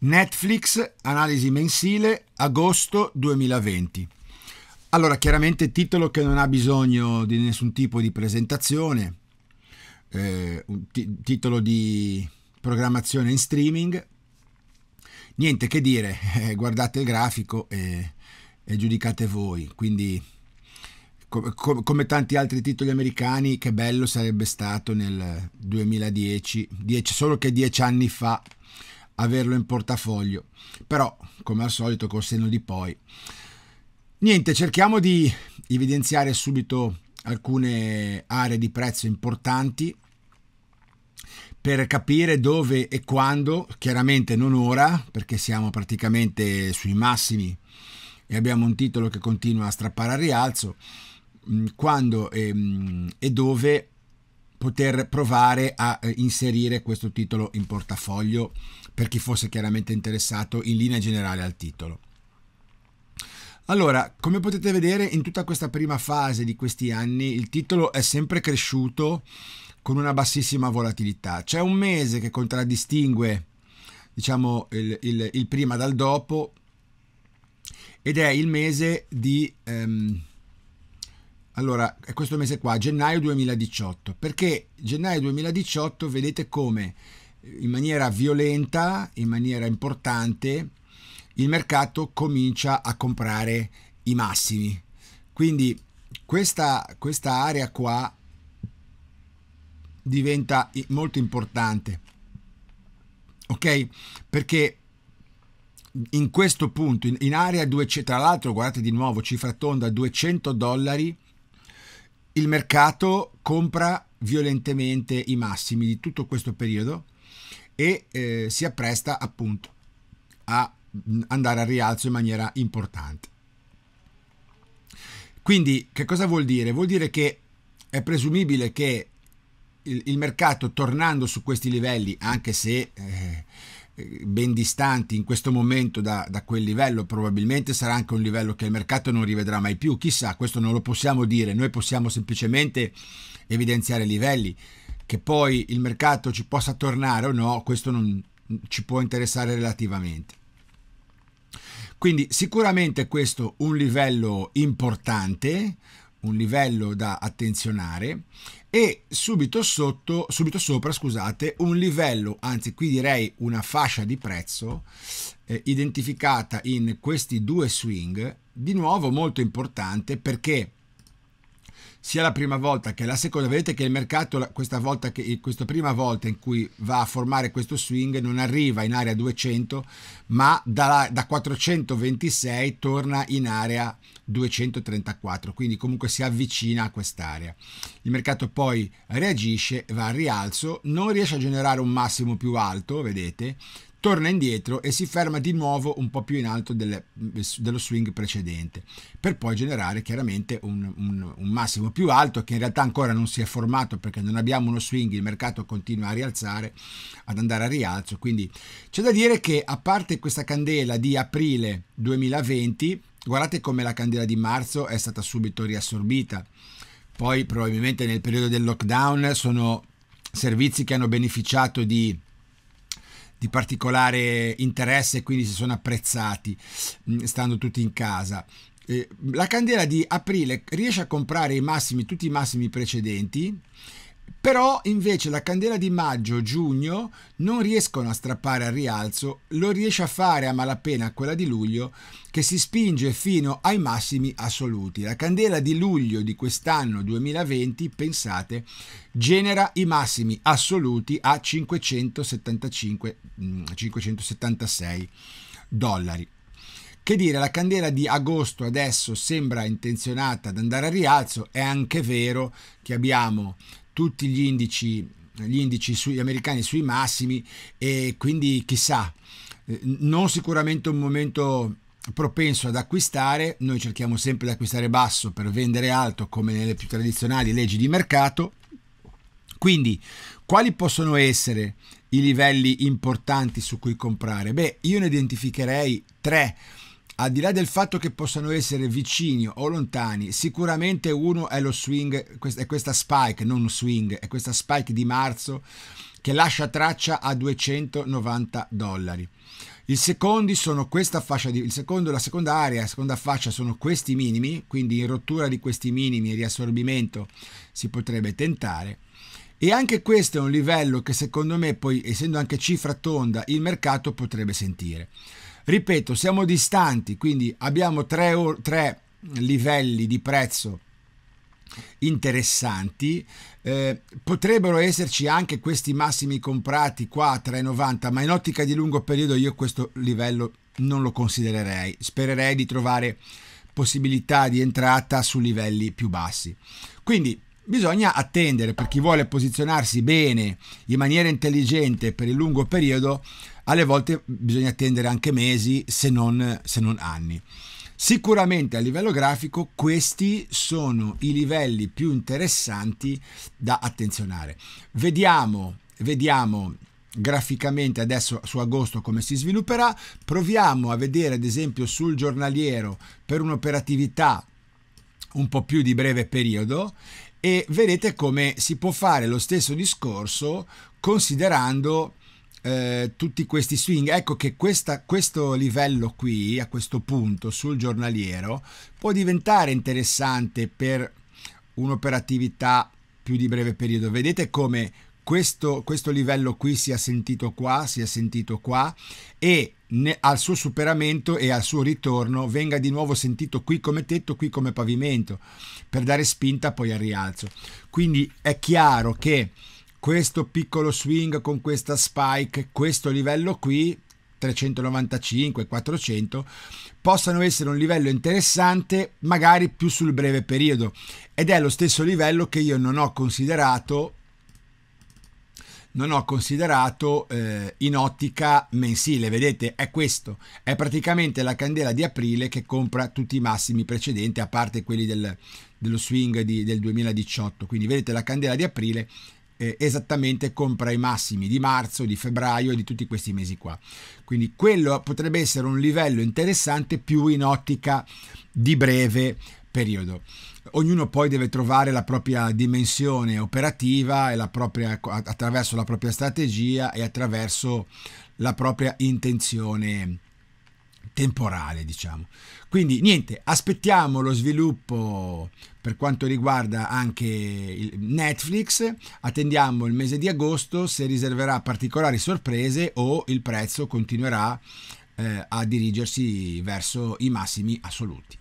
Netflix, analisi mensile, agosto 2020. Allora, chiaramente titolo che non ha bisogno di nessun tipo di presentazione, eh, titolo di programmazione in streaming, niente che dire, eh, guardate il grafico e, e giudicate voi, quindi com com come tanti altri titoli americani, che bello sarebbe stato nel 2010, dieci, solo che dieci anni fa averlo in portafoglio. Però, come al solito, col senno di poi. Niente, cerchiamo di evidenziare subito alcune aree di prezzo importanti per capire dove e quando, chiaramente non ora, perché siamo praticamente sui massimi e abbiamo un titolo che continua a strappare al rialzo, mm, quando e, mm, e dove poter provare a eh, inserire questo titolo in portafoglio per chi fosse chiaramente interessato in linea generale al titolo. Allora, come potete vedere, in tutta questa prima fase di questi anni il titolo è sempre cresciuto con una bassissima volatilità. C'è un mese che contraddistingue diciamo, il, il, il, prima dal dopo ed è il mese di... Ehm, allora, è questo mese qua, gennaio 2018, perché gennaio 2018 vedete come in maniera violenta, in maniera importante, il mercato comincia a comprare i massimi. Quindi questa, questa area qua diventa molto importante. Ok? Perché in questo punto, in, in area 200, tra l'altro guardate di nuovo, cifra tonda 200 dollari, il mercato compra violentemente i massimi di tutto questo periodo e eh, si appresta appunto a mm, andare al rialzo in maniera importante. Quindi che cosa vuol dire? Vuol dire che è presumibile che il, il mercato tornando su questi livelli, anche se eh, eh, ben distanti in questo momento da, da, quel livello, probabilmente sarà anche un livello che il mercato non rivedrà mai più, chissà, questo non lo possiamo dire, noi possiamo semplicemente evidenziare livelli, che poi il mercato ci possa tornare o no, questo non ci può interessare relativamente. Quindi sicuramente questo è un livello importante, un livello da attenzionare e subito sotto, subito sopra, scusate, un livello, anzi qui direi una fascia di prezzo eh, identificata in questi due swing, di nuovo molto importante perché sia la prima volta che la seconda, vedete che il mercato questa, volta che, questa prima volta in cui va a formare questo swing non arriva in area 200 ma da, da 426 torna in area 234, quindi comunque si avvicina a quest'area. Il mercato poi reagisce, va al rialzo, non riesce a generare un massimo più alto, vedete, torna indietro e si ferma di nuovo un po' più in alto delle, dello swing precedente, per poi generare chiaramente un, un, un, massimo più alto che in realtà ancora non si è formato perché non abbiamo uno swing, il mercato continua a rialzare, ad andare a rialzo, quindi c'è da dire che a parte questa candela di aprile 2020, guardate come la candela di marzo è stata subito riassorbita, poi probabilmente nel periodo del lockdown sono servizi che hanno beneficiato di di particolare interesse e quindi si sono apprezzati mm, stando tutti in casa. La candela di aprile riesce a comprare i massimi, tutti i massimi precedenti però invece la candela di maggio-giugno non riescono a strappare al rialzo, lo riesce a fare a malapena quella di luglio che si spinge fino ai massimi assoluti. La candela di luglio di quest'anno 2020, pensate, genera i massimi assoluti a 575, 576 mm, dollari. Che dire, la candela di agosto adesso sembra intenzionata ad andare a rialzo, è anche vero che abbiamo tutti gli indici, gli indici sui, americani sui massimi e quindi chissà, eh, non sicuramente un momento propenso ad acquistare, noi cerchiamo sempre di acquistare basso per vendere alto come nelle più tradizionali leggi di mercato, quindi quali possono essere i livelli importanti su cui comprare? Beh, io ne identificherei tre al di là del fatto che possano essere vicini o lontani, sicuramente uno è lo swing, è questa spike, non swing, è questa spike di marzo che lascia traccia a 290 dollari. I secondi sono questa fascia di, il secondo, la seconda area, la seconda fascia sono questi minimi, quindi in rottura di questi minimi e riassorbimento si potrebbe tentare. E anche questo è un livello che secondo me, poi essendo anche cifra tonda, il mercato potrebbe sentire. Ripeto, siamo distanti, quindi abbiamo tre, tre livelli di prezzo interessanti. Eh, potrebbero esserci anche questi massimi comprati qua a 3,90, ma in ottica di lungo periodo io questo livello non lo considererei. Spererei di trovare possibilità di entrata su livelli più bassi. Quindi bisogna attendere per chi vuole posizionarsi bene in maniera intelligente per il lungo periodo alle volte bisogna attendere anche mesi se non, se non anni. Sicuramente a livello grafico questi sono i livelli più interessanti da attenzionare. Vediamo, vediamo graficamente adesso su agosto come si svilupperà. Proviamo a vedere ad esempio sul giornaliero per un'operatività un po' più di breve periodo e vedete come si può fare lo stesso discorso considerando eh, tutti questi swing. Ecco che questa, questo livello qui, a questo punto, sul giornaliero, può diventare interessante per un'operatività più di breve periodo. Vedete come questo, questo livello qui si è sentito qua, si è sentito qua e ne, al suo superamento e al suo ritorno venga di nuovo sentito qui come tetto, qui come pavimento, per dare spinta poi al rialzo. Quindi è chiaro che questo piccolo swing con questa spike, questo livello qui, 395, 400, possano essere un livello interessante magari più sul breve periodo ed è lo stesso livello che io non ho considerato non ho considerato eh, in ottica mensile, vedete è questo, è praticamente la candela di aprile che compra tutti i massimi precedenti a parte quelli del, dello swing di, del 2018, quindi vedete la candela di aprile eh, esattamente compra i massimi di marzo, di febbraio e di tutti questi mesi qua. Quindi quello potrebbe essere un livello interessante più in ottica di breve periodo. Ognuno poi deve trovare la propria dimensione operativa e la propria, attraverso la propria strategia e attraverso la propria intenzione temporale, diciamo. Quindi niente, aspettiamo lo sviluppo per quanto riguarda anche Netflix, attendiamo il mese di agosto se riserverà particolari sorprese o il prezzo continuerà eh, a dirigersi verso i massimi assoluti.